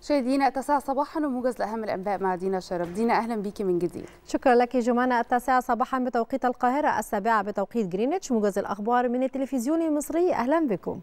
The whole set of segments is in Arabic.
شاهدينا التاسعة صباحا وموجز لأهم الأنباء مع دينا شرف دينا أهلا بيكي من جديد شكرا لك جمانة التاسعة صباحا بتوقيت القاهرة السابعة بتوقيت جرينتش موجز الأخبار من التلفزيون المصري أهلا بكم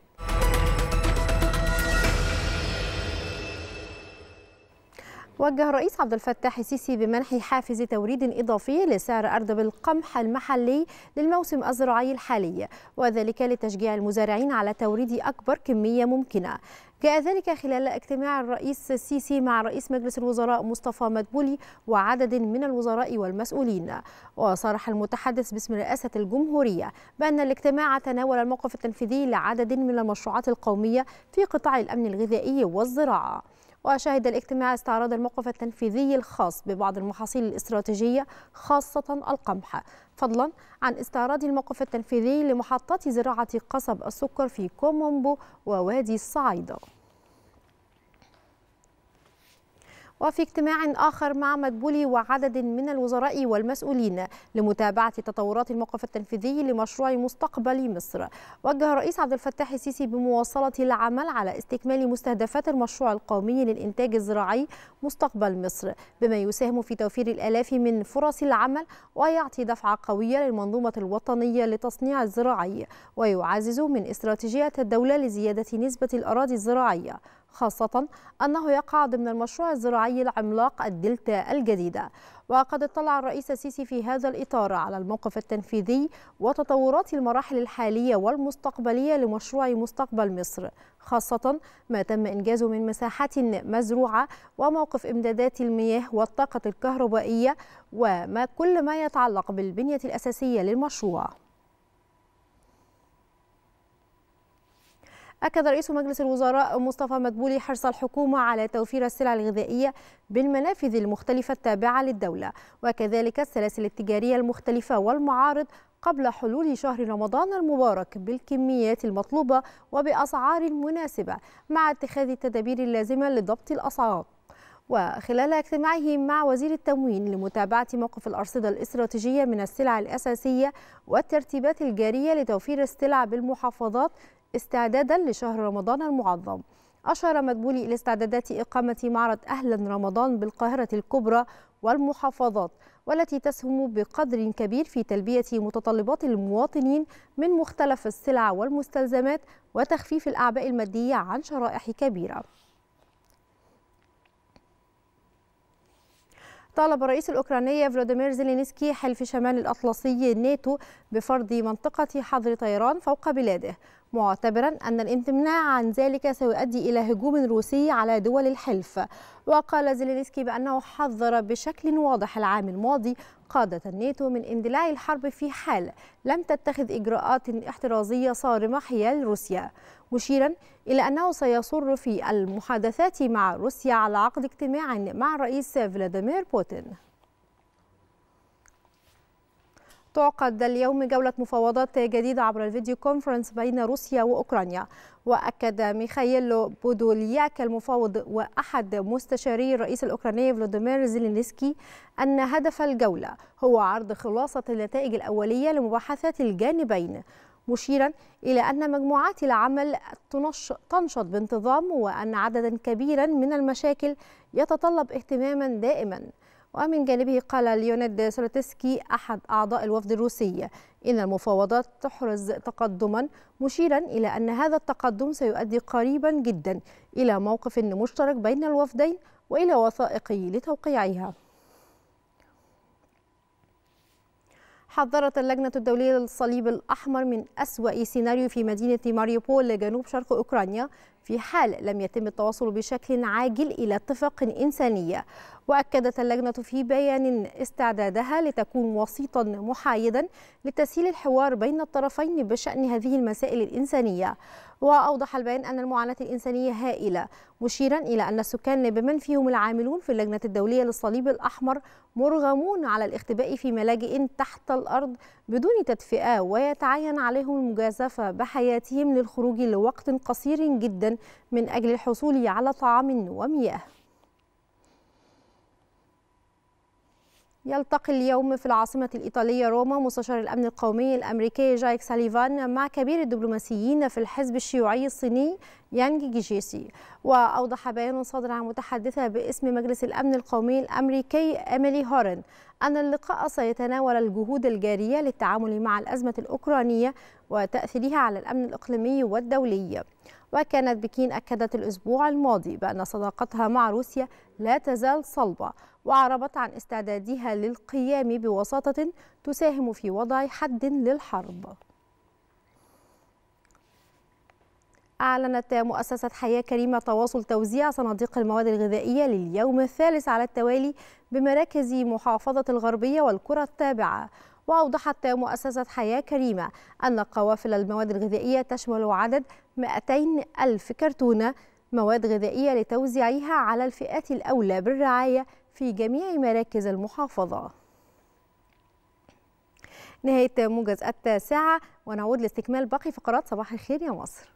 وجه الرئيس عبد الفتاح السيسي بمنح حافز توريد اضافي لسعر ارض القمح المحلي للموسم الزراعي الحالي وذلك لتشجيع المزارعين على توريد اكبر كميه ممكنه جاء ذلك خلال اجتماع الرئيس السيسي مع رئيس مجلس الوزراء مصطفى مدبولي وعدد من الوزراء والمسؤولين وصرح المتحدث باسم رئاسة الجمهورية بأن الاجتماع تناول الموقف التنفيذي لعدد من المشروعات القومية في قطاع الأمن الغذائي والزراعة وشهد الاجتماع استعراض الموقف التنفيذي الخاص ببعض المحاصيل الاستراتيجية خاصة القمح فضلا عن استعراض الموقف التنفيذي لمحطات زراعة قصب السكر في كومومبو ووادي الصعيدة وفي اجتماع آخر مع مدبولي وعدد من الوزراء والمسؤولين لمتابعة تطورات الموقف التنفيذي لمشروع مستقبل مصر وجه الرئيس عبد الفتاح السيسي بمواصلة العمل على استكمال مستهدفات المشروع القومي للإنتاج الزراعي مستقبل مصر بما يساهم في توفير الآلاف من فرص العمل ويعطي دفعة قوية للمنظومة الوطنية لتصنيع الزراعي ويعزز من استراتيجية الدولة لزيادة نسبة الأراضي الزراعية خاصة أنه يقع ضمن المشروع الزراعي العملاق الدلتا الجديدة وقد اطلع الرئيس السيسي في هذا الإطار على الموقف التنفيذي وتطورات المراحل الحالية والمستقبلية لمشروع مستقبل مصر خاصة ما تم إنجازه من مساحات مزروعة وموقف إمدادات المياه والطاقة الكهربائية وما كل ما يتعلق بالبنية الأساسية للمشروع أكد رئيس مجلس الوزراء مصطفى مدبولي حرص الحكومة على توفير السلع الغذائية بالمنافذ المختلفة التابعة للدولة وكذلك السلاسل التجارية المختلفة والمعارض قبل حلول شهر رمضان المبارك بالكميات المطلوبة وبأسعار مناسبة مع اتخاذ التدابير اللازمة لضبط الأسعار وخلال اجتماعه مع وزير التموين لمتابعة موقف الأرصدة الاستراتيجية من السلع الأساسية والترتيبات الجارية لتوفير السلع بالمحافظات استعدادا لشهر رمضان المعظم أشار مدبولي إلى استعدادات إقامة معرض أهلا رمضان بالقاهرة الكبرى والمحافظات والتي تسهم بقدر كبير في تلبية متطلبات المواطنين من مختلف السلع والمستلزمات وتخفيف الأعباء المادية عن شرائح كبيرة طالب الرئيس الأوكراني فلاديمير زيلينسكي حلف شمال الأطلسي ناتو بفرض منطقة حظر طيران فوق بلاده معتبرا أن الامتناع عن ذلك سيؤدي إلى هجوم روسي على دول الحلف وقال زيلينسكي بأنه حذر بشكل واضح العام الماضي قادة الناتو من اندلاع الحرب في حال لم تتخذ إجراءات احترازية صارمة حيال روسيا مشيرا إلى أنه سيصر في المحادثات مع روسيا على عقد اجتماع مع الرئيس فلاديمير بوتين تعقد اليوم جولة مفاوضات جديدة عبر الفيديو كونفرنس بين روسيا وأوكرانيا وأكد ميخائيل بودولياك المفاوض وأحد مستشاري الرئيس الأوكراني فلوديمير زيلينسكي أن هدف الجولة هو عرض خلاصة النتائج الأولية لمباحثات الجانبين مشيرا إلى أن مجموعات العمل تنشط بانتظام وأن عددا كبيرا من المشاكل يتطلب اهتماما دائما ومن جانبه قال ليونيد سولوتسكي أحد أعضاء الوفد الروسي إن المفاوضات تحرز تقدما مشيرا إلى أن هذا التقدم سيؤدي قريبا جدا إلى موقف مشترك بين الوفدين وإلى وثائق لتوقيعها حذرت اللجنة الدولية للصليب الأحمر من أسوأ سيناريو في مدينة ماريوبول جنوب شرق أوكرانيا في حال لم يتم التواصل بشكل عاجل إلى اتفاق إنسانية وأكدت اللجنة في بيان استعدادها لتكون وسيطا محايدا لتسهيل الحوار بين الطرفين بشأن هذه المسائل الإنسانية وأوضح البيان أن المعاناة الإنسانية هائلة مشيرا إلى أن السكان بمن فيهم العاملون في اللجنة الدولية للصليب الأحمر مرغمون على الاختباء في ملاجئ تحت الأرض بدون تدفئة ويتعين عليهم المجازفة بحياتهم للخروج لوقت قصير جدا من أجل الحصول على طعام ومياه يلتقي اليوم في العاصمة الإيطالية روما مستشار الأمن القومي الأمريكي جايك ساليفان مع كبير الدبلوماسيين في الحزب الشيوعي الصيني يانج جيجيسي وأوضح بيان صادر عن متحدثة باسم مجلس الأمن القومي الأمريكي إيميلي هورن أن اللقاء سيتناول الجهود الجارية للتعامل مع الأزمة الأوكرانية وتأثيرها على الأمن الإقليمي والدولي وكانت بكين أكدت الأسبوع الماضي بأن صداقتها مع روسيا لا تزال صلبة وأعربت عن استعدادها للقيام بوساطة تساهم في وضع حد للحرب أعلنت مؤسسة حياة كريمة تواصل توزيع صناديق المواد الغذائية لليوم الثالث على التوالي بمراكز محافظة الغربية والقرى التابعة وأوضحت مؤسسة حياة كريمة أن قوافل المواد الغذائية تشمل عدد 200 ألف كرتونة مواد غذائية لتوزيعها على الفئات الأولى بالرعاية في جميع مراكز المحافظة نهاية موجز التاسعة ونعود لاستكمال باقي فقرات صباح الخير يا مصر